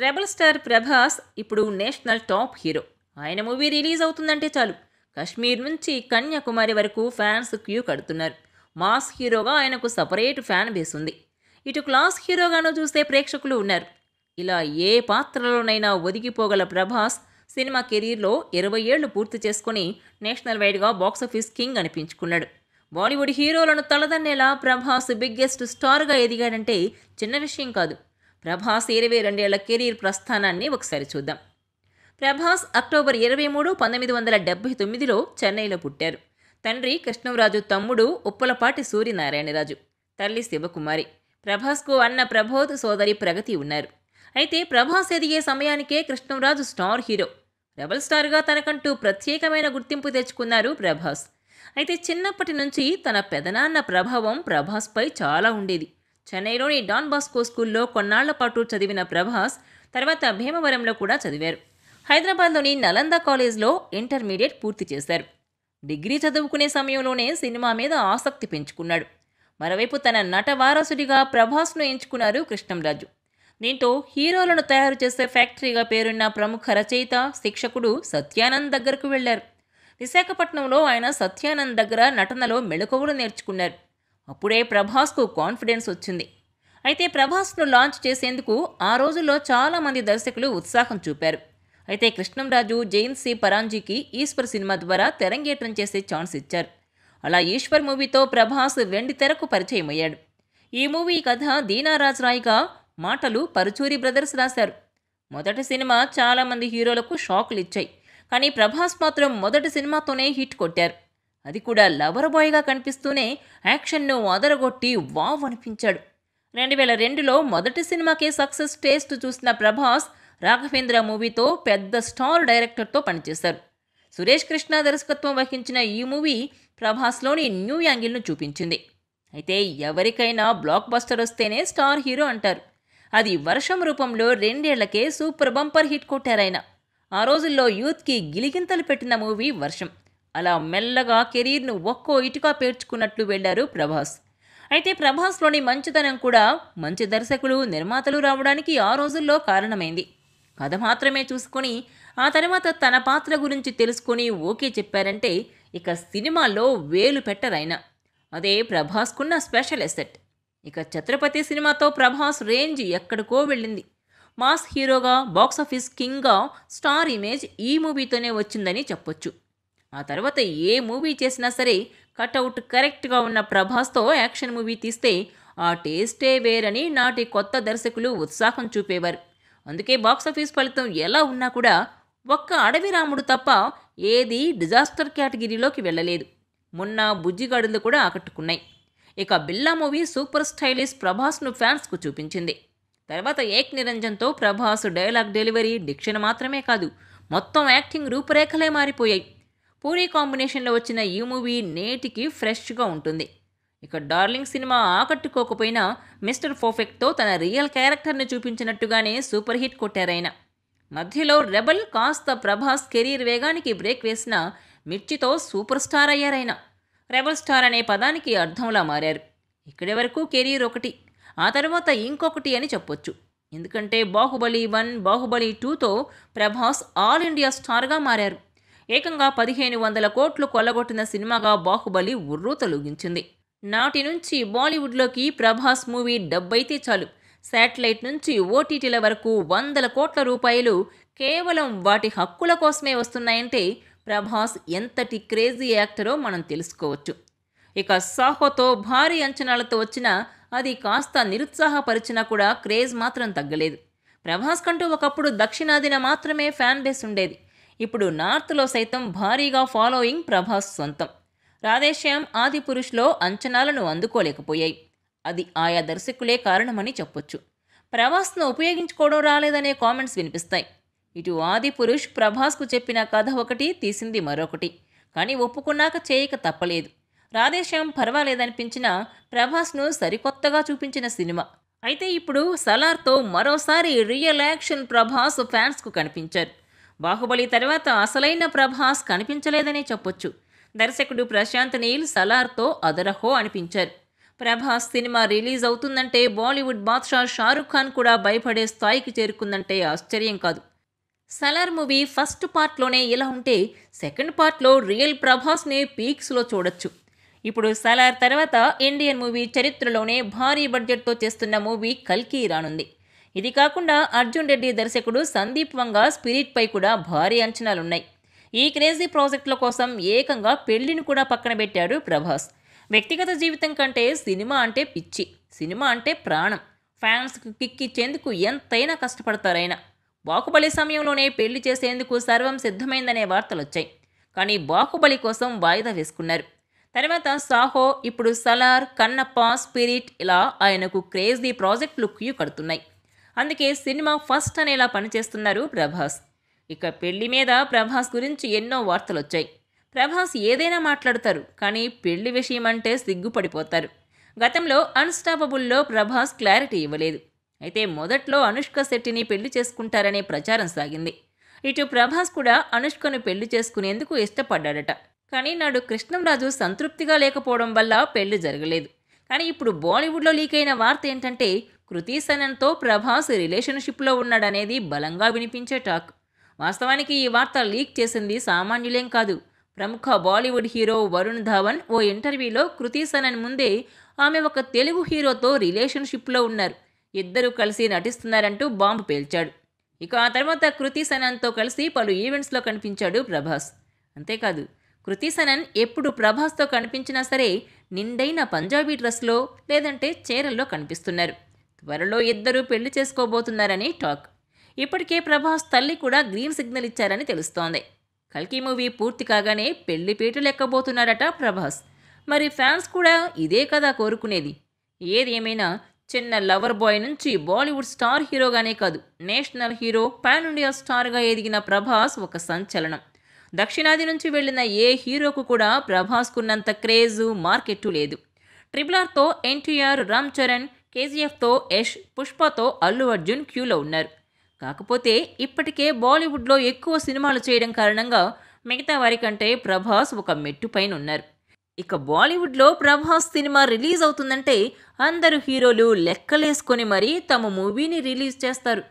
rebel star Prabhas ఇప్పుడు national top hero ఆయన movie release అవుతుందంటే చాలు కశ్మీర్ నుంచి కన్యాకుమారి వరకు ఫ్యాన్స్ క్యూ కడుతున్నారు మాస్ హీరోగా ఆయనకు సపరేట్ ఫ్యాన్ బేస్ ఉంది ఇటు క్లాస్ హీరోగాను చూసే ప్రేక్షకులు ఉన్నారు ఇలా ఏ పాత్రలోనైనా ఒదిగిపోగల ప్రభాస్ సినిమా కెరీర్లో ఇరవై ఏళ్లు పూర్తి చేసుకుని నేషనల్ వైడ్గా బాక్సాఫీస్ కింగ్ అనిపించుకున్నాడు బాలీవుడ్ హీరోలను తలదన్నేలా ప్రభాస్ బిగ్గెస్ట్ స్టార్గా ఎదిగాడంటే చిన్న విషయం కాదు ప్రభాస్ ఇరవై రెండేళ్ల కెరీర్ ప్రస్థానాన్ని ఒకసారి చూద్దాం ప్రభాస్ అక్టోబర్ ఇరవై మూడు పంతొమ్మిది వందల డెబ్బై తొమ్మిదిలో చెన్నైలో పుట్టారు తండ్రి కృష్ణంరాజు తమ్ముడు ఉప్పలపాటి సూర్యనారాయణరాజు తల్లి శివకుమారి ప్రభాస్కు అన్న ప్రభోత్ సోదరి ప్రగతి ఉన్నారు అయితే ప్రభాస్ ఎదిగే సమయానికే కృష్ణంరాజు స్టార్ హీరో రెబల్ స్టార్గా తనకంటూ ప్రత్యేకమైన గుర్తింపు తెచ్చుకున్నారు ప్రభాస్ అయితే చిన్నప్పటి నుంచి తన పెదనాన్న ప్రభావం ప్రభాస్పై చాలా ఉండేది చెన్నైలోని డాన్ బాస్కో స్కూల్లో కొన్నాళ్ల పాటు చదివిన ప్రభాస్ తర్వాత భీమవరంలో కూడా చదివారు హైదరాబాద్లోని నలంద కాలేజ్లో ఇంటర్మీడియట్ పూర్తి చేశారు డిగ్రీ చదువుకునే సమయంలోనే సినిమా మీద ఆసక్తి పెంచుకున్నాడు మరోవైపు తన నట వారసుడిగా ప్రభాస్ను ఎంచుకున్నారు కృష్ణంరాజు దీంతో హీరోలను తయారు చేసే ఫ్యాక్టరీగా పేరున్న ప్రముఖ రచయిత శిక్షకుడు సత్యానంద్ దగ్గరకు వెళ్లారు విశాఖపట్నంలో ఆయన సత్యానంద్ దగ్గర నటనలో మెళకువలు నేర్చుకున్నారు అప్పుడే ప్రభాస్కు కాన్ఫిడెన్స్ వచ్చింది అయితే ప్రభాస్ను లాంచ్ చేసేందుకు ఆ రోజుల్లో చాలామంది దర్శకులు ఉత్సాహం చూపారు అయితే కృష్ణంరాజు జైన్ సి పరాంజీకి ఈశ్వర్ సినిమా ద్వారా తెరంగేట్రం చేసే ఛాన్స్ ఇచ్చారు అలా ఈశ్వర్ మూవీతో ప్రభాస్ వెండి తెరకు పరిచయమయ్యాడు ఈ మూవీ కథ దీనారాజ్ రాయ్గా మాటలు పరుచూరి బ్రదర్స్ రాశారు మొదటి సినిమా చాలామంది హీరోలకు షాకులు ఇచ్చాయి కానీ ప్రభాస్ మాత్రం మొదటి సినిమాతోనే హిట్ కొట్టారు అది కూడా లవర్ బాయ్గా కనిపిస్తూనే యాక్షన్ను అదరగొట్టి వావ్ అనిపించాడు రెండు వేల రెండులో మొదటి సినిమాకే సక్సెస్ టేస్ట్ చూసిన ప్రభాస్ రాఘవేంద్ర మూవీతో పెద్ద స్టార్ డైరెక్టర్తో పనిచేశారు సురేష్ కృష్ణ దర్శకత్వం వహించిన ఈ మూవీ ప్రభాస్లోని న్యూ యాంగిల్ను చూపించింది అయితే ఎవరికైనా బ్లాక్ బస్టర్ వస్తేనే స్టార్ హీరో అంటారు అది వర్షం రూపంలో రెండేళ్లకే సూపర్ బంపర్ హిట్ కొట్టారాయన ఆ రోజుల్లో యూత్కి గిలిగింతలు పెట్టిన మూవీ వర్షం అలా మెల్లగా కెరీర్ను ఒక్కో ఇటుక పేర్చుకున్నట్లు వెళ్లారు ప్రభాస్ అయితే ప్రభాస్లోని మంచితనం కూడా మంచి దర్శకులు నిర్మాతలు రావడానికి ఆ రోజుల్లో కారణమైంది కథ మాత్రమే చూసుకొని ఆ తర్వాత తన పాత్ర గురించి తెలుసుకొని ఓకే చెప్పారంటే ఇక సినిమాలో వేలు పెట్టరాయన అదే ప్రభాస్కున్న స్పెషల్ ఎసెట్ ఇక ఛత్రపతి సినిమాతో ప్రభాస్ రేంజ్ ఎక్కడికో వెళ్ళింది మాస్ హీరోగా బాక్సాఫీస్ కింగ్గా స్టార్ ఇమేజ్ ఈ మూవీతోనే వచ్చిందని చెప్పొచ్చు ఆ తర్వాత ఏ మూవీ చేసినా సరే కట్అవుట్ కరెక్ట్గా ఉన్న ప్రభాస్తో యాక్షన్ మూవీ తీస్తే ఆ టేస్టే వేరని నాటి కొత్త దర్శకులు ఉత్సాహం చూపేవారు అందుకే బాక్సాఫీస్ ఫలితం ఎలా ఉన్నా కూడా ఒక్క అడవి రాముడు తప్ప ఏది డిజాస్టర్ కేటగిరీలోకి వెళ్ళలేదు మొన్న బుజ్జిగాడులు కూడా ఆకట్టుకున్నాయి ఇక బిల్లా మూవీ సూపర్ స్టైలిష్ ప్రభాస్ను ఫ్యాన్స్కు చూపించింది తర్వాత ఏక్ నిరంజన్తో ప్రభాస్ డైలాగ్ డెలివరీ డిక్షన్ మాత్రమే కాదు మొత్తం యాక్టింగ్ రూపురేఖలే మారిపోయాయి పూరి కాంబినేషన్లో వచ్చిన ఈ మూవీ నేటికి ఫ్రెష్గా ఉంటుంది ఇక డార్లింగ్ సినిమా ఆకట్టుకోకపోయినా మిస్టర్ పర్ఫెక్ట్తో తన రియల్ క్యారెక్టర్ని చూపించినట్టుగానే సూపర్ హిట్ కొట్టారాయన మధ్యలో రెబల్ కాస్త ప్రభాస్ కెరీర్ వేగానికి బ్రేక్ వేసిన మిర్చితో సూపర్ స్టార్ అయ్యారాయన రెబల్ స్టార్ అనే పదానికి అర్థంలా మారారు ఇక్కడి వరకు కెరీర్ ఒకటి ఆ తర్వాత ఇంకొకటి అని చెప్పొచ్చు ఎందుకంటే బాహుబలి వన్ బాహుబలి టూతో ప్రభాస్ ఆల్ ఇండియా స్టార్గా మారారు ఏకంగా పదిహేను వందల కోట్లు కొల్లగొట్టిన సినిమాగా బాహుబలి ఉర్రూ తొలగించింది నాటి నుంచి బాలీవుడ్లోకి ప్రభాస్ మూవీ డబ్బైతే చాలు శాటిలైట్ నుంచి ఓటీటీల వరకు వందల కోట్ల రూపాయలు కేవలం వాటి హక్కుల కోసమే వస్తున్నాయంటే ప్రభాస్ ఎంతటి క్రేజీ యాక్టరో మనం తెలుసుకోవచ్చు ఇక సాహోతో భారీ అంచనాలతో వచ్చిన అది కాస్త నిరుత్సాహపరిచినా కూడా క్రేజ్ మాత్రం తగ్గలేదు ప్రభాస్ కంటూ ఒకప్పుడు దక్షిణాదిన మాత్రమే ఫ్యాన్ బేస్ ఉండేది ఇప్పుడు నార్త్లో సైతం భారీగా ఫాలోయింగ్ ప్రభాస్ సొంతం రాధేశ్యామ్ ఆది పురుషులో అంచనాలను అందుకోలేకపోయాయి అది ఆయా దర్శకులే కారణమని చెప్పొచ్చు ప్రభాస్ను ఉపయోగించుకోవడం రాలేదనే కామెంట్స్ వినిపిస్తాయి ఇటు ఆది పురుష్ ప్రభాస్కు చెప్పిన కథ ఒకటి తీసింది మరొకటి కానీ ఒప్పుకున్నాక చేయక తప్పలేదు రాధేశ్యామ్ పర్వాలేదనిపించిన ప్రభాస్ను సరికొత్తగా చూపించిన సినిమా అయితే ఇప్పుడు సలార్తో మరోసారి రియల్ యాక్షన్ ప్రభాస్ ఫ్యాన్స్కు కనిపించారు బాహుబలి తర్వాత అసలైన ప్రభాస్ కనిపించలేదనే చెప్పొచ్చు దర్శకుడు ప్రశాంత్ నీల్ సలార్తో అదరహో అనిపించారు ప్రభాస్ సినిమా రిలీజ్ అవుతుందంటే బాలీవుడ్ బాద్షా షారుఖ్ ఖాన్ కూడా భయపడే స్థాయికి చేరుకుందంటే ఆశ్చర్యం కాదు సలార్ మూవీ ఫస్ట్ పార్ట్లోనే ఇలా ఉంటే సెకండ్ పార్ట్లో రియల్ ప్రభాస్ని పీక్స్లో చూడొచ్చు ఇప్పుడు సలార్ తర్వాత ఇండియన్ మూవీ చరిత్రలోనే భారీ బడ్జెట్తో చేస్తున్న మూవీ కల్కి రానుంది ఇది కాకుండా అర్జున్ రెడ్డి దర్శకుడు సందీప్ వంగ స్పిరిట్పై కూడా భారీ అంచనాలున్నాయి ఈ క్రేజీ ప్రాజెక్టుల కోసం ఏకంగా పెళ్లిని కూడా పక్కన పెట్టాడు ప్రభాస్ వ్యక్తిగత జీవితం కంటే సినిమా అంటే పిచ్చి సినిమా అంటే ప్రాణం ఫ్యాన్స్కి కిక్ ఇచ్చేందుకు ఎంతైనా కష్టపడతారైనా బాహుబలి సమయంలోనే పెళ్లి చేసేందుకు సర్వం సిద్ధమైందనే వార్తలు వచ్చాయి కానీ బాహుబలి కోసం వాయిదా వేసుకున్నారు తర్వాత సాహో ఇప్పుడు సలార్ కన్నప్ప స్పిరిట్ ఇలా ఆయనకు క్రేజీ ప్రాజెక్టులు క్యూ కడుతున్నాయి అందుకే సినిమా ఫస్ట్ అనేలా పనిచేస్తున్నారు ప్రభాస్ ఇక పెళ్లి మీద ప్రభాస్ గురించి ఎన్నో వార్తలు వచ్చాయి ప్రభాస్ ఏదైనా మాట్లాడతారు కానీ పెళ్లి విషయం అంటే సిగ్గుపడిపోతారు గతంలో అన్స్టాపబుల్లో ప్రభాస్ క్లారిటీ ఇవ్వలేదు అయితే మొదట్లో అనుష్క శెట్టిని పెళ్లి చేసుకుంటారనే ప్రచారం సాగింది ఇటు ప్రభాస్ కూడా అనుష్కను పెళ్లి చేసుకునేందుకు ఇష్టపడ్డాడట కానీ నాడు కృష్ణంరాజు సంతృప్తిగా లేకపోవడం వల్ల పెళ్లి జరగలేదు కానీ ఇప్పుడు బాలీవుడ్లో లీక్ అయిన వార్త ఏంటంటే కృతీసనన్తో ప్రభాస్ రిలేషన్షిప్లో ఉన్నాడనేది బలంగా వినిపించే టాక్ వాస్తవానికి ఈ వార్త లీక్ చేసింది సామాన్యులేం కాదు ప్రముఖ బాలీవుడ్ హీరో వరుణ్ ధావన్ ఓ ఇంటర్వ్యూలో కృతీసనన్ ముందే ఆమె ఒక తెలుగు హీరోతో రిలేషన్షిప్లో ఉన్నారు ఇద్దరూ కలిసి నటిస్తున్నారంటూ బాంబు పేల్చాడు ఇక ఆ తర్వాత కృతీసనన్తో కలిసి పలు ఈవెంట్స్లో కనిపించాడు ప్రభాస్ అంతేకాదు కృతీసనన్ ఎప్పుడు ప్రభాస్తో కనిపించినా సరే నిండైన పంజాబీ డ్రెస్లో లేదంటే చీరల్లో కనిపిస్తున్నారు త్వరలో ఇద్దరూ పెళ్లి చేసుకోబోతున్నారని టాక్ ఇప్పటికే ప్రభాస్ తల్లి కూడా గ్రీన్ సిగ్నల్ ఇచ్చారని తెలుస్తోంది కల్కి మూవీ పూర్తి కాగానే పెళ్లి పీటలు ఎక్కబోతున్నారట ప్రభాస్ మరి ఫ్యాన్స్ కూడా ఇదే కదా కోరుకునేది ఏది ఏమైనా చిన్న లవర్ బాయ్ నుంచి బాలీవుడ్ స్టార్ హీరోగానే కాదు నేషనల్ హీరో పాన్ ఇండియా స్టార్గా ఎదిగిన ప్రభాస్ ఒక సంచలనం దక్షిణాది నుంచి వెళ్ళిన ఏ హీరోకు కూడా ప్రభాస్కున్నంత క్రేజు మార్కెట్టు లేదు ట్రిబులర్తో ఎన్టీఆర్ రామ్ చరణ్ కేజీఎఫ్తో యష్ పుష్పతో అల్లు అర్జున్ క్యూలో ఉన్నారు కాకపోతే ఇప్పటికే బాలీవుడ్లో ఎక్కువ సినిమాలు చేయడం కారణంగా మిగతా వారికంటే ప్రభాస్ ఒక మెట్టు పైన ఉన్నారు ఇక బాలీవుడ్లో ప్రభాస్ సినిమా రిలీజ్ అవుతుందంటే అందరు హీరోలు లెక్కలేసుకొని మరీ తమ మూవీని రిలీజ్ చేస్తారు